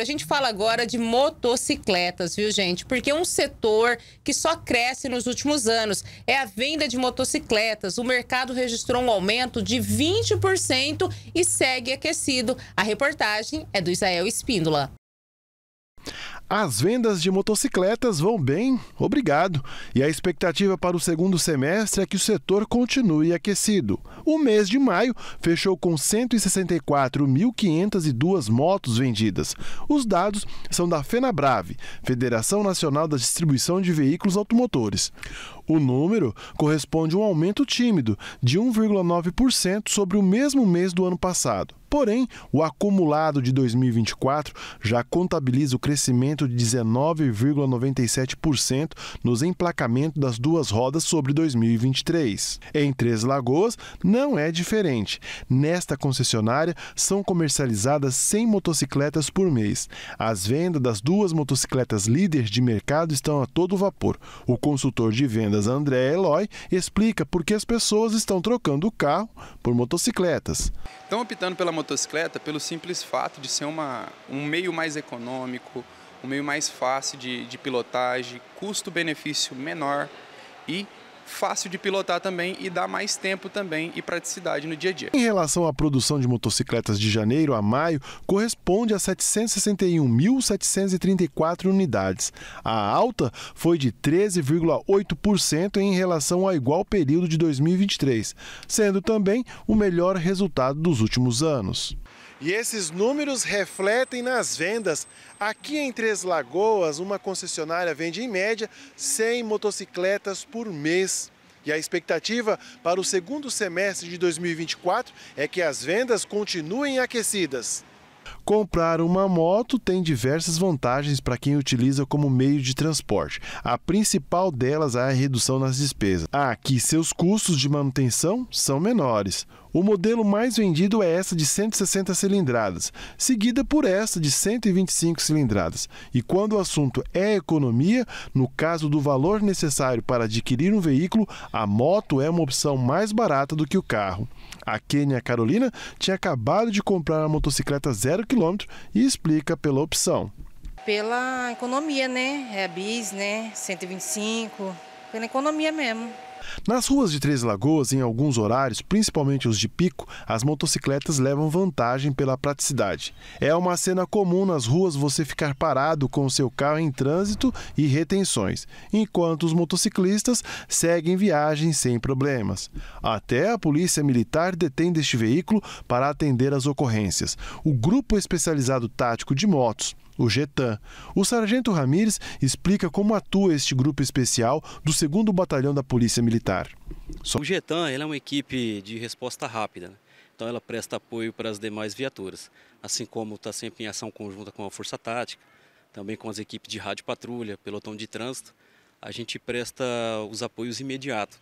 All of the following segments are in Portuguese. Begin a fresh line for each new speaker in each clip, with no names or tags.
a gente fala agora de motocicletas, viu, gente? Porque é um setor que só cresce nos últimos anos é a venda de motocicletas. O mercado registrou um aumento de 20% e segue aquecido. A reportagem é do Israel Espíndola.
As vendas de motocicletas vão bem, obrigado, e a expectativa para o segundo semestre é que o setor continue aquecido. O mês de maio fechou com 164.502 motos vendidas. Os dados são da FenaBrave, Federação Nacional da Distribuição de Veículos Automotores. O número corresponde a um aumento tímido de 1,9% sobre o mesmo mês do ano passado. Porém, o acumulado de 2024 já contabiliza o crescimento de 19,97% nos emplacamentos das duas rodas sobre 2023. Em Três Lagoas, não é diferente. Nesta concessionária, são comercializadas 100 motocicletas por mês. As vendas das duas motocicletas líderes de mercado estão a todo vapor. O consultor de vendas André Eloy explica por que as pessoas estão trocando o carro por motocicletas.
Estão optando pela motocicleta motocicleta pelo simples fato de ser uma, um meio mais econômico, um meio mais fácil de, de pilotagem, custo-benefício menor e fácil de pilotar também e dá mais tempo também e praticidade no dia
a dia. Em relação à produção de motocicletas de janeiro a maio, corresponde a 761.734 unidades. A alta foi de 13,8% em relação ao igual período de 2023, sendo também o melhor resultado dos últimos anos. E esses números refletem nas vendas. Aqui em Três Lagoas, uma concessionária vende em média 100 motocicletas por mês. E a expectativa para o segundo semestre de 2024 é que as vendas continuem aquecidas. Comprar uma moto tem diversas vantagens para quem utiliza como meio de transporte. A principal delas é a redução nas despesas. Ah, aqui, seus custos de manutenção são menores. O modelo mais vendido é essa de 160 cilindradas, seguida por essa de 125 cilindradas. E quando o assunto é economia, no caso do valor necessário para adquirir um veículo, a moto é uma opção mais barata do que o carro. A Kenia Carolina tinha acabado de comprar a motocicleta zero quilômetro e explica pela opção.
Pela economia, né? É a bis, né? 125, na economia mesmo.
Nas ruas de Três Lagoas, em alguns horários, principalmente os de pico, as motocicletas levam vantagem pela praticidade. É uma cena comum nas ruas você ficar parado com o seu carro em trânsito e retenções, enquanto os motociclistas seguem viagem sem problemas. Até a Polícia Militar detém deste veículo para atender às ocorrências. O Grupo Especializado Tático de Motos o GETAM. O sargento Ramires explica como atua este grupo especial do 2 Batalhão da Polícia Militar.
O GETAM é uma equipe de resposta rápida, né? então ela presta apoio para as demais viaturas, assim como está sempre em ação conjunta com a Força Tática, também com as equipes de rádio patrulha, pelotão de trânsito, a gente presta os apoios imediatos.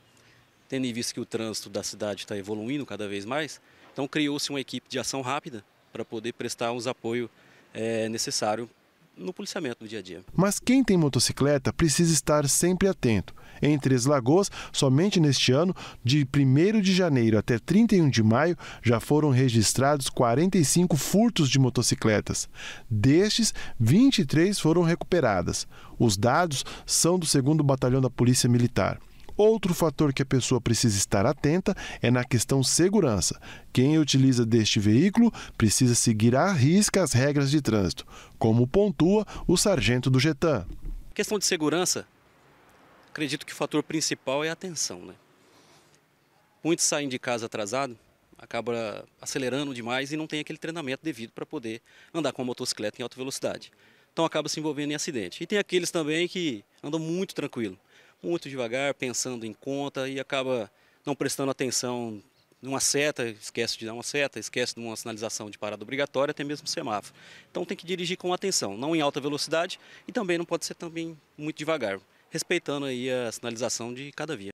Tendo em vista que o trânsito da cidade está evoluindo cada vez mais, então criou-se uma equipe de ação rápida para poder prestar os apoios é, necessário no policiamento do dia a dia.
Mas quem tem motocicleta precisa estar sempre atento. Em Três Lagoas, somente neste ano, de 1 de janeiro até 31 de maio, já foram registrados 45 furtos de motocicletas. Destes, 23 foram recuperadas. Os dados são do 2 Batalhão da Polícia Militar. Outro fator que a pessoa precisa estar atenta é na questão segurança. Quem utiliza deste veículo precisa seguir à risca as regras de trânsito, como pontua o sargento do Getan.
questão de segurança, acredito que o fator principal é a atenção. Né? Muitos saem de casa atrasado, acaba acelerando demais e não tem aquele treinamento devido para poder andar com a motocicleta em alta velocidade. Então acaba se envolvendo em acidente. E tem aqueles também que andam muito tranquilo muito devagar, pensando em conta e acaba não prestando atenção numa seta, esquece de dar uma seta, esquece de uma sinalização de parada obrigatória, até mesmo semáforo. Então tem que dirigir com atenção, não em alta velocidade e também não pode ser também muito devagar, respeitando aí a sinalização de cada via.